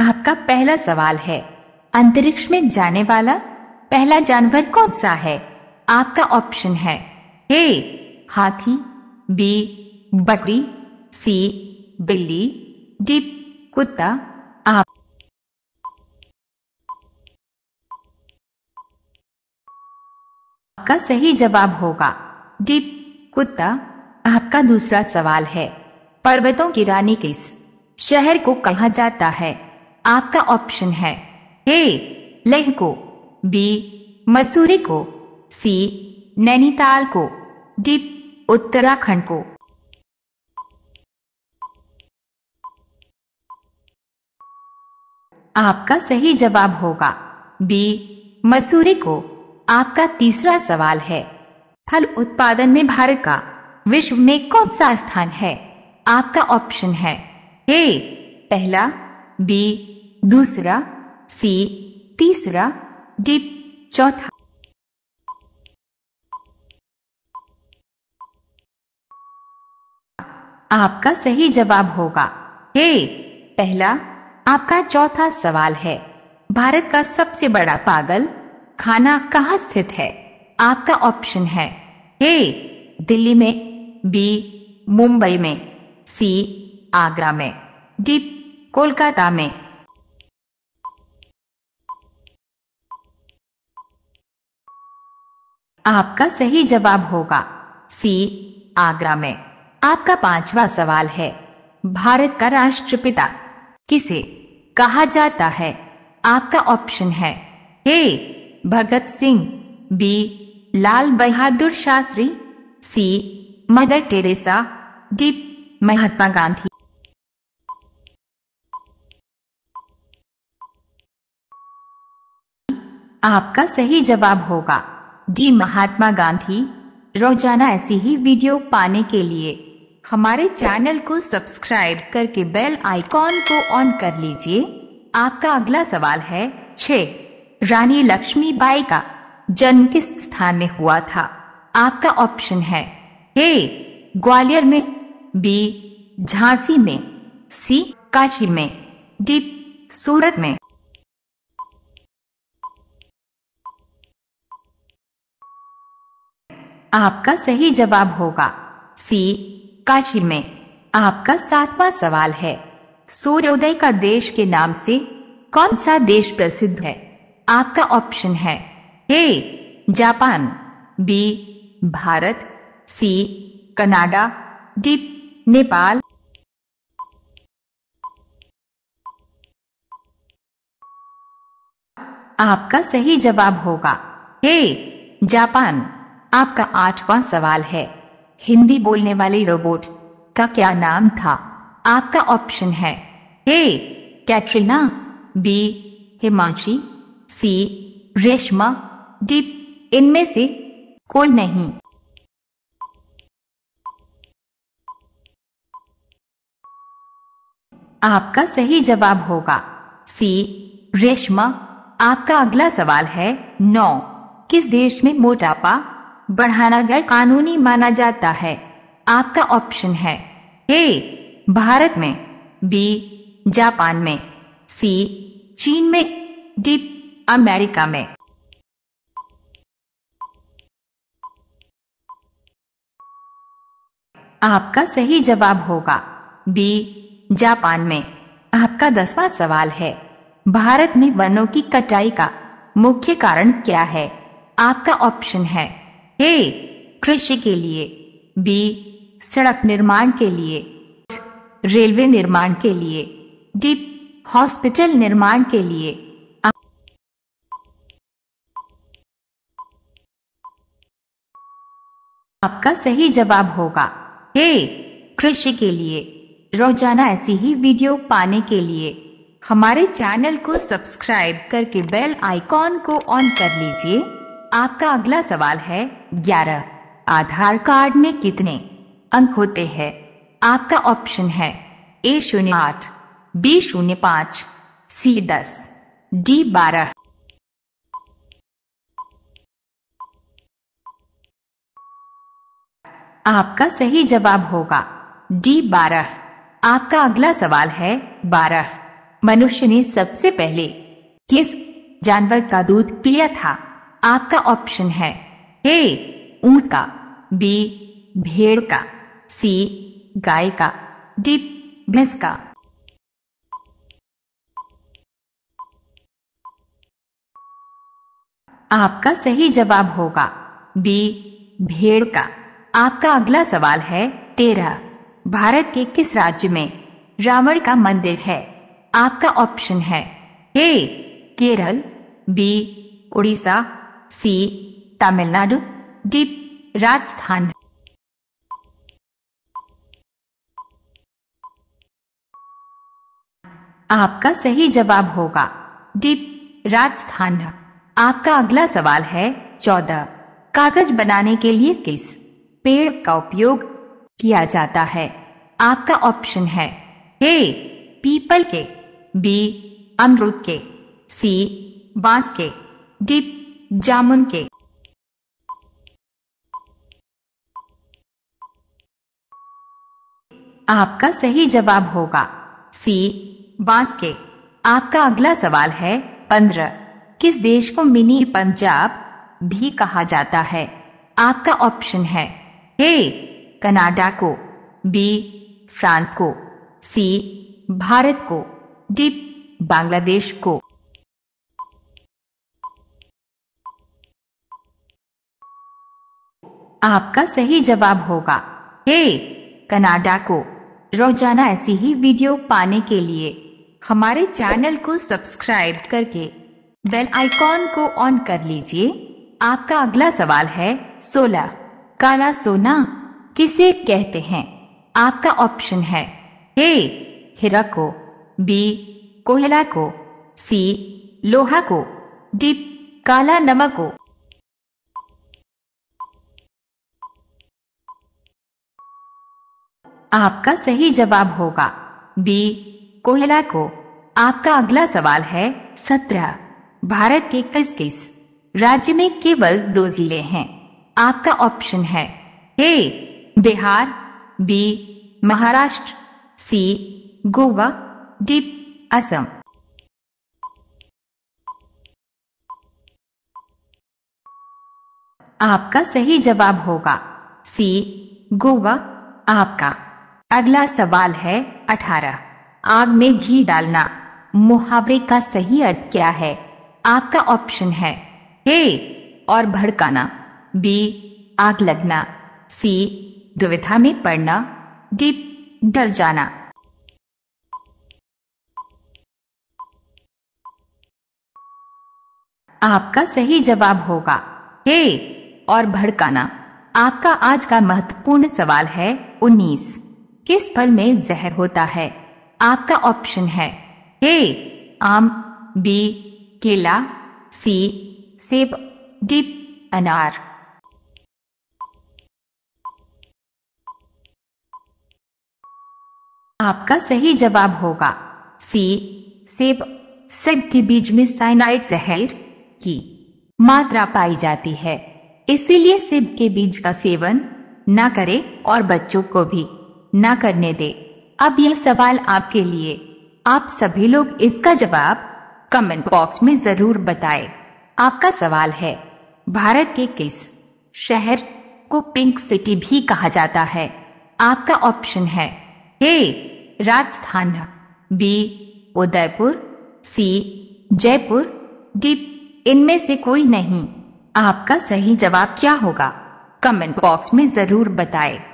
आपका पहला सवाल है अंतरिक्ष में जाने वाला पहला जानवर कौन सा है आपका ऑप्शन है ए हाथी बी बकरी सी बिल्ली डी कुत्ता आप आपका सही जवाब होगा डीप कुत्ता आपका दूसरा सवाल है पर्वतों की रानी किस शहर को कहा जाता है आपका ऑप्शन है ए लेह को बी मसूरी को सी नैनीताल को डी उत्तराखंड को आपका सही जवाब होगा बी मसूरी को आपका तीसरा सवाल है फल उत्पादन में भारत का विश्व में कौन सा स्थान है आपका ऑप्शन है ए पहला बी दूसरा सी तीसरा डी चौथा आपका सही जवाब होगा हे पहला आपका चौथा सवाल है भारत का सबसे बड़ा पागल खाना कहाँ स्थित है आपका ऑप्शन है ए दिल्ली में बी मुंबई में सी आगरा में डी कोलकाता में आपका सही जवाब होगा सी आगरा में आपका पांचवा सवाल है भारत का राष्ट्रपिता किसे कहा जाता है आपका ऑप्शन है A Bhagat Singh B Lal Bahadur Shastri C Mother Teresa D Mahatma Gandhi आपका सही जवाब होगा डी महात्मा गांधी रोजाना ऐसी ही वीडियो पाने के लिए हमारे चैनल को सब्सक्राइब करके बेल आइकॉन को ऑन कर लीजिए आपका अगला सवाल है छे रानी बाई का जन्म किस स्थान में हुआ था आपका ऑप्शन है ए ग्वालियर में बी झांसी में सी काशी में डी सूरत में आपका सही जवाब होगा सी काशी में आपका सातवां सवाल है सूर्योदय का देश के नाम से कौन सा देश प्रसिद्ध है आपका ऑप्शन है A Japan B Bharat C Canada D Nepal आपका सही जवाब होगा ए जापान आपका आठवां सवाल है हिंदी बोलने वाले रोबोट का क्या नाम था आपका ऑप्शन है A Katrina B Himanshi C Reshma D इनमें से कोई नहीं आपका सही जवाब होगा सी रेशमा आपका अगला सवाल है नौ किस देश में मोटापा बढ़ाना गैर कानूनी माना जाता है आपका ऑप्शन है ए भारत में बी जापान में सी चीन में डी अमेरिका में आपका सही जवाब होगा बी जापान में आपका दसवां सवाल है भारत में वनों की कटाई का मुख्य कारण क्या है आपका ऑप्शन है ए कृषि के लिए बी सड़क निर्माण के लिए रेलवे निर्माण के लिए डी हॉस्पिटल निर्माण के लिए आपका सही जवाब होगा हे कृषि के लिए रोजाना ऐसी ही वीडियो पाने के लिए हमारे चैनल को सब्सक्राइब करके बेल आइकॉन को ऑन कर लीजिए आपका अगला सवाल है ग्यारह आधार कार्ड में कितने अंक होते हैं आपका ऑप्शन है ए शून्य आठ बी शून्य पांच सी दस डी बारह आपका सही जवाब होगा डी बारह आपका अगला सवाल है बारह मनुष्य ने सबसे पहले किस जानवर का दूध पिया था आपका ऑप्शन है ए ऊंट का बी भेड़ का सी गाय का डी भैंस का आपका सही जवाब होगा बी भेड़ का आपका अगला सवाल है तेरह भारत के किस राज्य में रावण का मंदिर है आपका ऑप्शन है A Kerala B Orissa C Tamil Nadu D Rajasthan आपका सही जवाब होगा डी राजस्थान आपका अगला सवाल है चौदह कागज बनाने के लिए किस पेड़ का उपयोग किया जाता है आपका ऑप्शन है ए पीपल के बी अमरूद के सी बांस के डी जामुन के आपका सही जवाब होगा सी बांस के आपका अगला सवाल है पंद्रह किस देश को मिनी पंजाब भी कहा जाता है आपका ऑप्शन है ए कनाडा को बी फ्रांस को सी भारत को डी बांग्लादेश को आपका सही जवाब होगा हे कनाडा को रोजाना ऐसी ही वीडियो पाने के लिए हमारे चैनल को सब्सक्राइब करके बेल आइकॉन को ऑन कर लीजिए आपका अगला सवाल है सोलह काला सोना किसे कहते हैं आपका ऑप्शन है ए हिरा को बी कोहला को सी लोहा को डी काला नमक को आपका सही जवाब होगा बी कोहला को आपका अगला सवाल है सत्रह भारत के किस किस राज्य में केवल दो जिले हैं आपका ऑप्शन है A Bihar B Maharashtra C Goa D Assam आपका सही जवाब होगा सी गोवा आपका अगला सवाल है अठारह आग में घी डालना मुहावरे का सही अर्थ क्या है आपका ऑप्शन है हे और भड़काना बी आग लगना सी दुविधा में पड़ना डी डर जाना आपका सही जवाब होगा हे और भड़काना आपका आज का महत्वपूर्ण सवाल है उन्नीस किस फल में जहर होता है आपका ऑप्शन है ए आम बी केला सी सेब डी अनार आपका सही जवाब होगा सी सेब सेब के बीज में साइनाइड जहर की मात्रा पाई जाती है इसीलिए सेब के बीज का सेवन ना करें और बच्चों को भी न करने दे अब यह सवाल आपके लिए आप सभी लोग इसका जवाब कमेंट बॉक्स में जरूर बताएं। आपका सवाल है भारत के किस शहर को पिंक सिटी भी कहा जाता है आपका ऑप्शन है A Rajasthan B Udaipur C Jaipur D इनमें से कोई नहीं आपका सही जवाब क्या होगा कमेंट बॉक्स में जरूर बताएं।